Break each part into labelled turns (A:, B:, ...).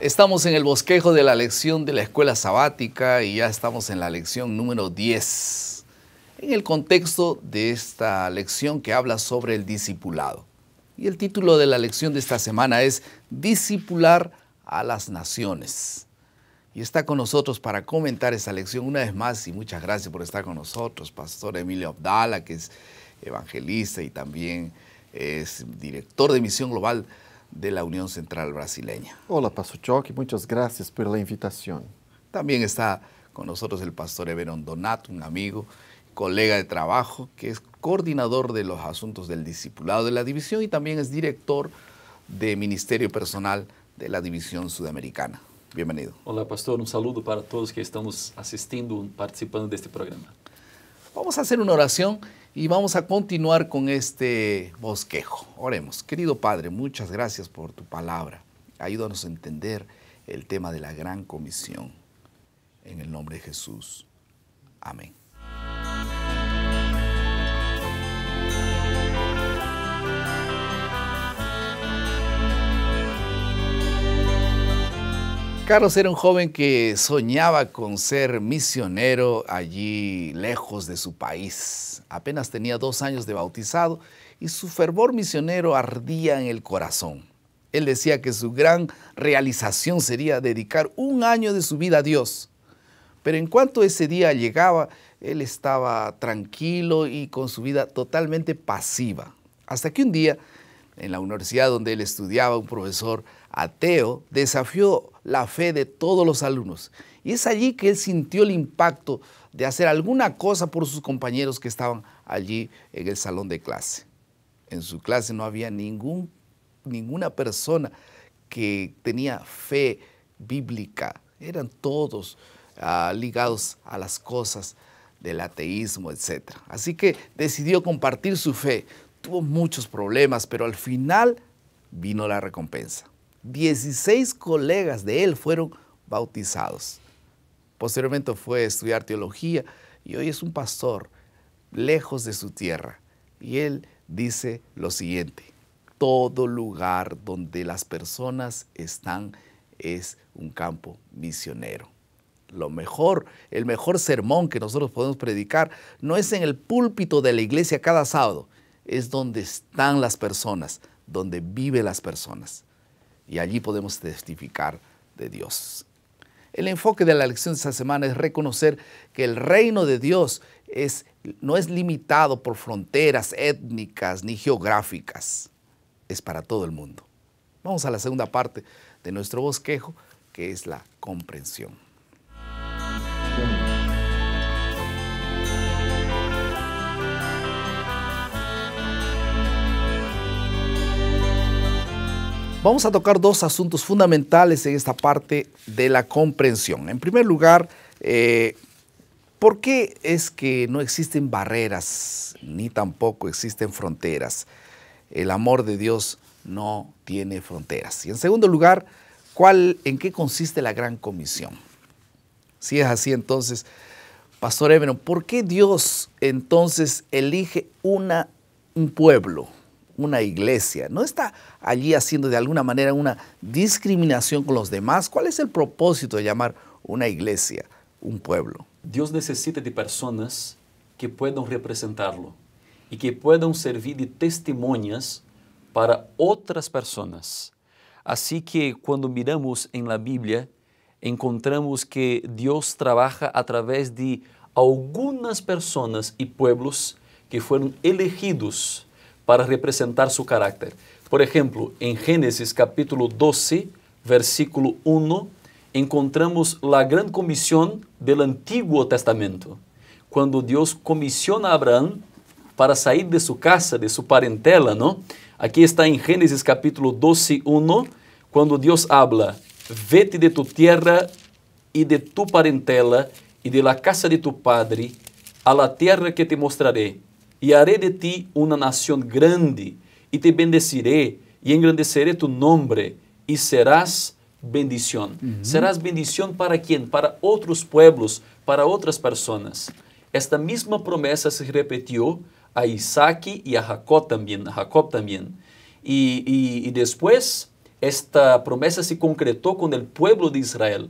A: Estamos en el bosquejo de la lección de la escuela sabática y ya estamos en la lección número 10, en el contexto de esta lección que habla sobre el discipulado. Y el título de la lección de esta semana es Discipular a las Naciones. Y está con nosotros para comentar esta lección una vez más y muchas gracias por estar con nosotros, Pastor Emilio Abdala, que es evangelista y también es director de Misión Global de la Unión Central Brasileña. Hola, Pastor Choque, muchas gracias por la invitación. También está con nosotros el pastor Everon Donato, un amigo, colega de trabajo, que es coordinador de los asuntos del discipulado de la división y también es director de Ministerio Personal de la División Sudamericana. Bienvenido.
B: Hola, pastor. Un saludo para todos que estamos asistiendo, participando de este programa.
A: Vamos a hacer una oración y vamos a continuar con este bosquejo. Oremos. Querido Padre, muchas gracias por tu palabra. Ayúdanos a entender el tema de la gran comisión. En el nombre de Jesús. Amén. Carlos era un joven que soñaba con ser misionero allí lejos de su país. Apenas tenía dos años de bautizado y su fervor misionero ardía en el corazón. Él decía que su gran realización sería dedicar un año de su vida a Dios. Pero en cuanto ese día llegaba, él estaba tranquilo y con su vida totalmente pasiva. Hasta que un día en la universidad donde él estudiaba, un profesor ateo, desafió la fe de todos los alumnos. Y es allí que él sintió el impacto de hacer alguna cosa por sus compañeros que estaban allí en el salón de clase. En su clase no había ningún, ninguna persona que tenía fe bíblica. Eran todos ah, ligados a las cosas del ateísmo, etc. Así que decidió compartir su fe tuvo muchos problemas, pero al final vino la recompensa. 16 colegas de él fueron bautizados. Posteriormente fue a estudiar teología y hoy es un pastor lejos de su tierra. Y él dice lo siguiente, todo lugar donde las personas están es un campo misionero. Lo mejor, el mejor sermón que nosotros podemos predicar no es en el púlpito de la iglesia cada sábado, es donde están las personas, donde viven las personas. Y allí podemos testificar de Dios. El enfoque de la lección de esta semana es reconocer que el reino de Dios no es limitado por fronteras étnicas ni geográficas. Es para todo el mundo. Vamos a la segunda parte de nuestro bosquejo, que es la comprensión. Vamos a tocar dos asuntos fundamentales en esta parte de la comprensión. En primer lugar, eh, ¿por qué es que no existen barreras ni tampoco existen fronteras? El amor de Dios no tiene fronteras. Y en segundo lugar, ¿cuál, ¿en qué consiste la gran comisión? Si es así, entonces, Pastor Everon, ¿por qué Dios entonces elige un pueblo? una iglesia? ¿No está allí haciendo de alguna manera una discriminación con los demás? ¿Cuál es el propósito de llamar una iglesia, un pueblo?
B: Dios necesita de personas que puedan representarlo y que puedan servir de testimonios para otras personas. Así que cuando miramos en la Biblia, encontramos que Dios trabaja a través de algunas personas y pueblos que fueron elegidos para representar su carácter. Por ejemplo, en Génesis capítulo 12, versículo 1, encontramos la gran comisión del Antiguo Testamento, cuando Dios comisiona a Abraham para sair de sua casa, de sua parentela, não? Aqui está em Gênesis capítulo 12, 1, quando Deus habla: Vete de tu terra e de tu parentela e de la casa de tu padre, a la terra que te mostraré e haré de ti uma nação grande, e te bendeciré, e engrandeceré tu nome e serás bendição. Uhum. Serás bendição para quem? Para outros pueblos, para outras pessoas. Esta mesma promessa se repetiu a Isaac e a Jacob também. A Jacob também. E, e, e depois, esta promessa se concretou com o povo de Israel.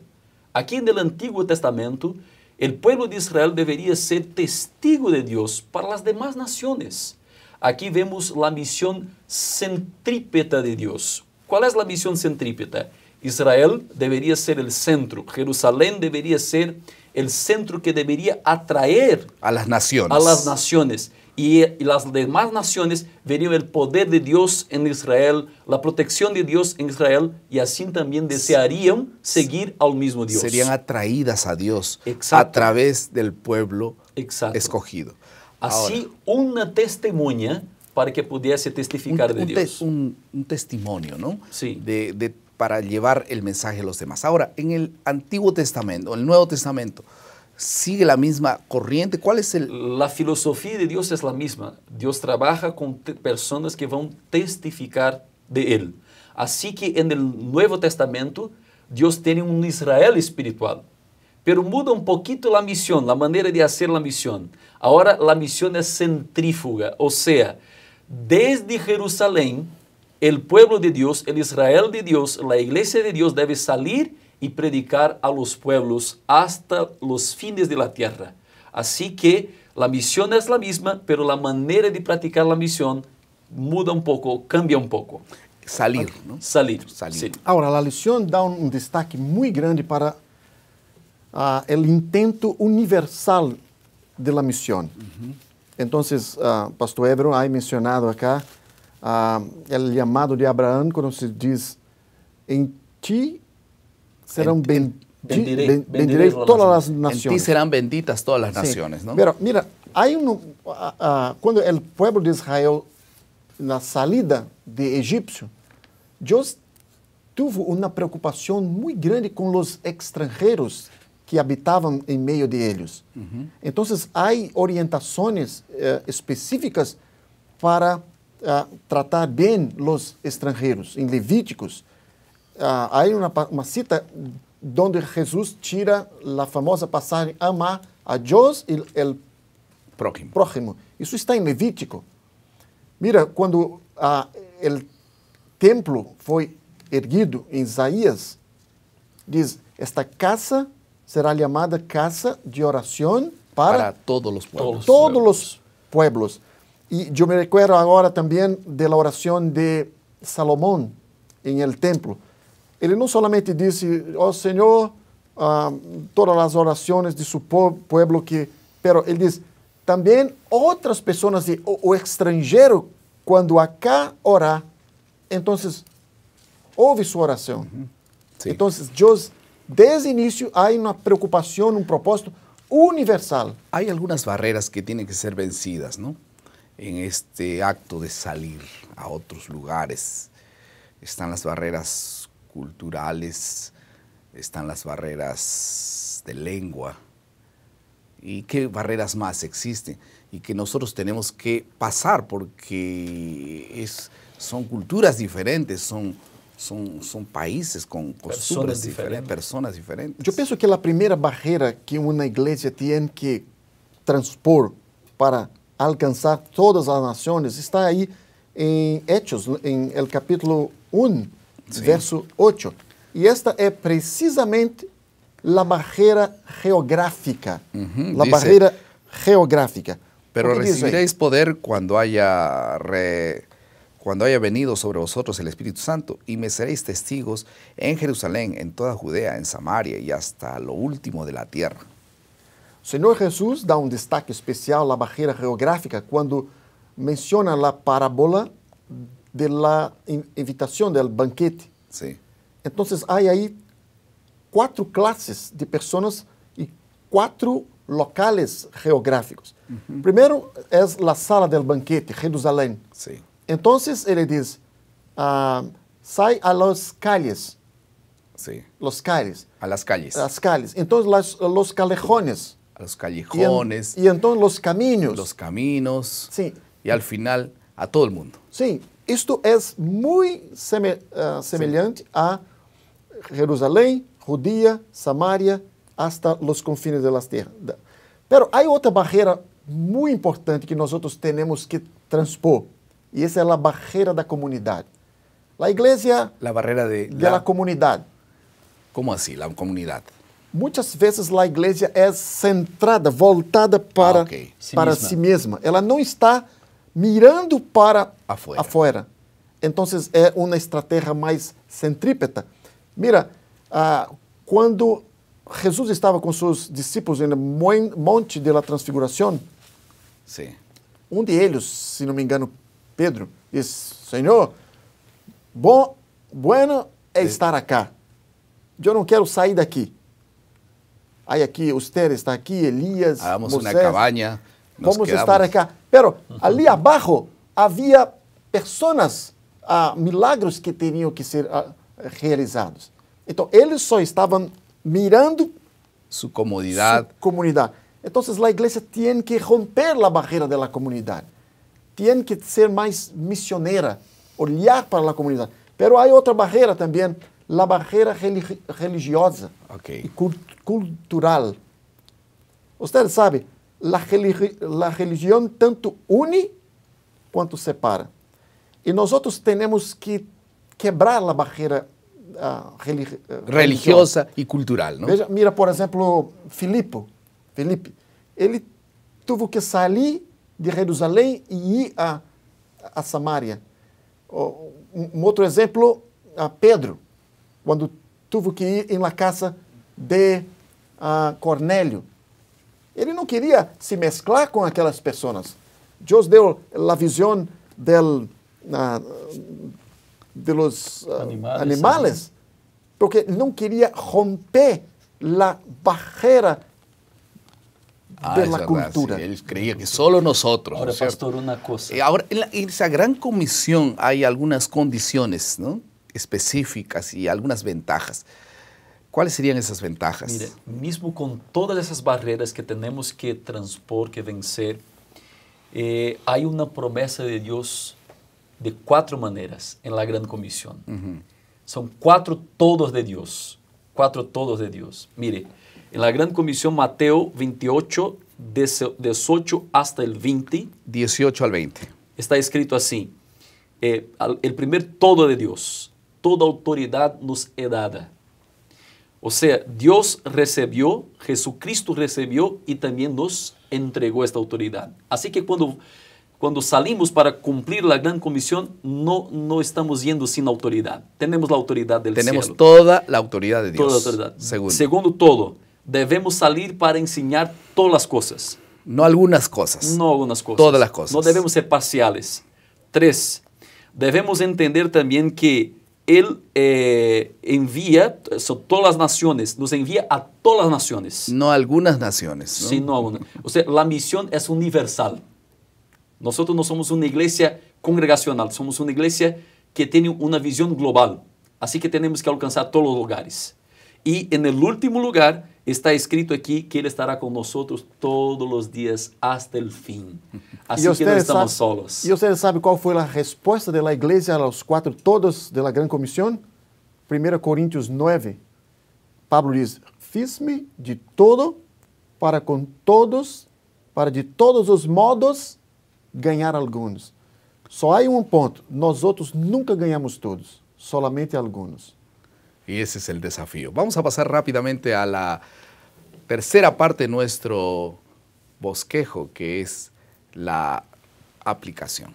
B: Aqui no Antigo Testamento, El pueblo de Israel debería ser testigo de Dios para las demás naciones. Aquí vemos la misión centrípeta de Dios. ¿Cuál es la misión centrípeta? Israel debería ser el centro, Jerusalén debería ser el centro que debería atraer
A: a las naciones. A las
B: naciones y, las demás naciones verían el poder de Dios en Israel, la protección de Dios en Israel y así también desearían seguir al mismo Dios. Serían
A: atraídas a Dios a través del pueblo escogido. Así
B: una testimonia para que pudiese testificar de Dios.
A: un, testimonio, ¿no? Sí. para llevar el mensaje a los demás. Ahora, en el Antiguo Testamento, el Nuevo Testamento, sigue la misma corriente? ¿Cuál es el...? La
B: filosofía de Dios es la misma. Dios trabaja con personas que van a testificar de Él. Así que en el Nuevo Testamento, Dios tiene un Israel espiritual. Pero muda un poquito la misión, la manera de hacer la misión. Ahora la misión es centrífuga, o sea, desde Jerusalén, el pueblo de Dios, el Israel de Dios, la iglesia de Dios debe salir e predicar a los pueblos hasta los fines de la tierra. Así que la misión es la misma, pero la manera de practicar la misión muda un poco, cambia un poco.
A: Salir, ¿no? Salir. Salir. Sí.
C: Ahora, la lección da un destaque muy grande para uh, el intento universal de la misión. Uh -huh. Entonces, uh, Pastor Ebro ha mencionado acá ah, el llamado de Abraham cuando se dice, en ti serán benditas todas, las naciones. En serán benditas todas las naciones, Pero mira, ah, ah, cuando el pueblo de Israel, en la salida de Egipto, Dios tuvo una preocupación muy grande con los extranjeros que habitaban en medio de ellos. Entonces hay orientaciones eh, específicas para ah, tratar bien los extranjeros. En Levíticos há uma, uma cita onde Jesus tira a famosa passagem amar a Deus e el próximo. próximo. Isso está em Levítico. Mira, quando ah, o templo foi erguido em Isaías, diz: Esta casa será chamada casa de oração para, para todos os povos. Todos os pueblos. E eu me recuerdo agora também da oração de Salomão em el templo ele não solamente disse, ó oh, Senhor, ah, todas as orações de seu povo que... Pero ele diz, também outras pessoas, o, o estrangeiro, quando acá orar, então ouve sua oração. Uhum. Então, Deus, desde o
A: início, há uma preocupação, um propósito universal. Há algumas barreiras que têm que ser vencidas, não? Em este acto de salir a outros lugares, estão as barreiras culturales, están las barreras de lengua. ¿Y qué barreras más existen? Y que nosotros tenemos que pasar porque es, son culturas diferentes, son, son, son países con costumbres diferentes, personas diferentes.
C: Yo pienso que la primera barrera que una iglesia tiene que transpor para alcanzar todas las naciones está ahí en Hechos, en el capítulo 1 verso 8. Y esta es precisamente la barrera geográfica.
A: La barrera
C: geográfica.
A: Pero recibiréis poder cuando haya, cuando haya venido sobre vosotros el Espíritu Santo y me seréis testigos en Jerusalén, en toda Judea, en Samaria y hasta lo último de la tierra. Señor Jesús da un destaque especial a la barrera
C: geográfica cuando menciona la parábola de la invitación, del banquete. Entonces hay ahí cuatro clases de personas y cuatro locales geográficos. Primero es la sala del banquete, Jerusalén. Entonces él dice, uh, a las calles. Sí. Los calles. A las calles. las calles. Entonces los callejones. A los callejones. y entonces los caminos. Los caminos. Sí. Y al final a todo el mundo. Sí, Isto é muito ah, semelhante a Jerusalém, Judía, Samaria, até os confins das terras. mas há outra barreira muito importante que nós outros temos que transpor, e essa é a barreira da comunidade. A igreja. A barreira de. de la... la comunidade. Como assim, la comunidade? Muitas vezes a igreja é centrada, voltada para, ah, okay. para si mesma. Ela não está mirando para afuera. afuera. então é uma estratégia mais centrípeta. Mira, ah, quando Jesus estava com seus discípulos no Monte de la Transfiguração, sí. um de eles, se não me engano, Pedro, disse: Senhor, bom, bueno é, é. estar acá. Eu não quero sair daqui. Aí aqui, você está aqui, Elias. Hagamos Moisés. uma
A: Vamos quedamos. estar acá.
C: Pero ali abaixo havia pessoas, ah, milagros que tinham que ser ah, realizados. Então, eles só estavam mirando sua comunidade. Su comunidade. Então, a igreja tem que romper a barreira da comunidade. Tem que ser mais missioneira, olhar para a comunidade. Pero há outra barreira também, a barreira religiosa okay. e cult cultural. Vocês sabem, la, religi la religião tanto une quanto separa. E nós outros temos que quebrar a barreira uh, religi eh, religiosa,
A: e cultural, não? Veja,
C: mira, por exemplo, Filipe, Filipe ele teve que sair de Jerusalém e ir a, a Samaria. Um outro exemplo, a Pedro, quando teve que ir em la casa de uh, Cornélio. Él no quería se mezclar con aquellas personas. Dios deu la visión del, de los ah, animales, porque no quería romper la barrera
A: ah, de la cultura. él creía que solo nosotros. Ahora, pastor, una cosa. Ahora, en, esa gran comisión hay algunas condiciones específicas y algunas ventajas. ¿Cuáles serían esas ventajas? Mire,
B: mismo con todas esas barreras que tenemos que transpor, que vencer, eh, hay una promesa de Dios de cuatro maneras en la Gran Comisión. Son cuatro todos de Dios. Cuatro todos de Dios. Mire, en la Gran Comisión, Mateo 28, 18 hasta el 20. 18 al 20. Está escrito así. Eh, el primer todo de Dios. Toda autoridad nos es dada o sea, Dios recibió, Jesucristo recibió y también nos entregó esta autoridad. Así que cuando, cuando salimos para cumplir la gran comisión, no, no estamos yendo sin autoridad. Tenemos la autoridad del Tenemos
A: toda la autoridad de Dios. Toda la autoridad. Segundo. Segundo
B: todo, debemos salir para enseñar todas las cosas.
A: No algunas cosas. No
B: algunas cosas. Todas las cosas. No debemos ser parciales. Tres, debemos entender también que él eh, envía, a todas las naciones, nos envía a todas
A: las naciones. No a algunas naciones. Sí, no algunas.
B: O sea, la misión es universal. Nosotros no somos una iglesia congregacional, somos una iglesia que tiene una visión global. Así que tenemos que alcanzar todos los lugares. Y en el último lugar está escrito aqui que Ele estará conosco todos os dias até o fim. Assim que não estamos sabe, solos. E você
C: sabe qual foi a resposta da igreja aos quatro todos da Gran Comissão? 1 Coríntios 9. Pablo diz: Fiz-me de todo para com todos, para de todos os modos ganhar alguns. Só há um ponto: nós outros nunca ganhamos
A: todos, somente alguns. Y ese es el é desafío. Vamos a pasar rápidamente a la tercera parte de nuestro bosquejo, que es la aplicación.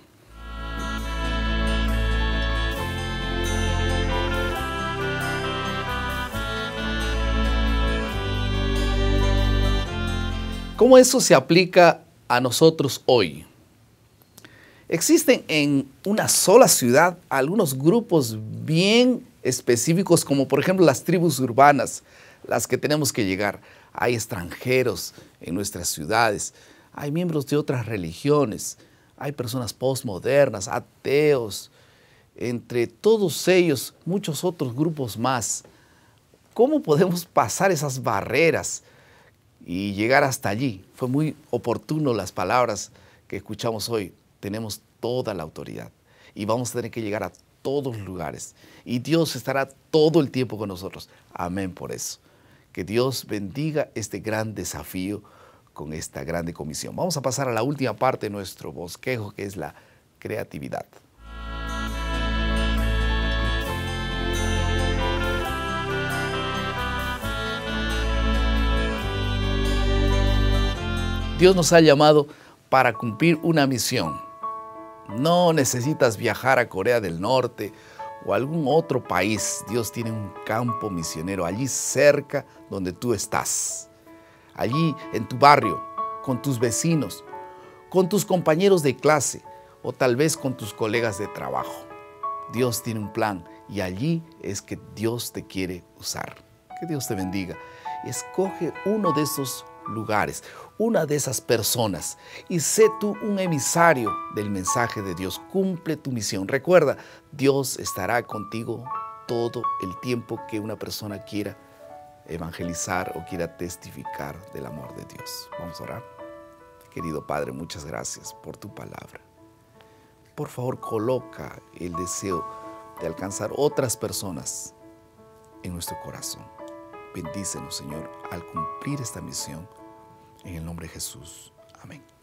A: ¿Cómo eso se aplica a nosotros hoy? Existen en una sola ciudad algunos grupos bien específicos, como por ejemplo las tribus urbanas, las que tenemos que llegar hay extranjeros en nuestras ciudades, hay miembros de otras religiones, hay personas postmodernas, ateos, entre todos ellos muchos otros grupos más. ¿Cómo podemos pasar esas barreras y llegar hasta allí? Fue muy oportuno las palabras que escuchamos hoy. Tenemos toda la autoridad y vamos a tener que llegar a todos los lugares. Y Dios estará todo el tiempo con nosotros. Amén por eso. Que Dios bendiga este gran desafío con esta grande comisión. Vamos a pasar a la última parte de nuestro bosquejo, que es la creatividad. Dios nos ha llamado para cumplir una misión. No necesitas viajar a Corea del Norte o algún otro país, Dios tiene un campo misionero allí cerca donde tú estás, allí en tu barrio, con tus vecinos, con tus compañeros de clase o tal vez con tus colegas de trabajo. Dios tiene un plan y allí es que Dios te quiere usar. Que Dios te bendiga. Escoge uno de esos lugares, una de esas personas, y sé tú un emisario del mensaje de Dios. Cumple tu misión. Recuerda, Dios estará contigo todo el tiempo que una persona quiera evangelizar o quiera testificar del amor de Dios. Vamos a orar. Querido Padre, muchas gracias por tu palabra. Por favor, coloca el deseo de alcanzar otras personas en nuestro corazón. Bendícenos, Señor, al cumplir esta misión. En el nombre de Jesús. Amén.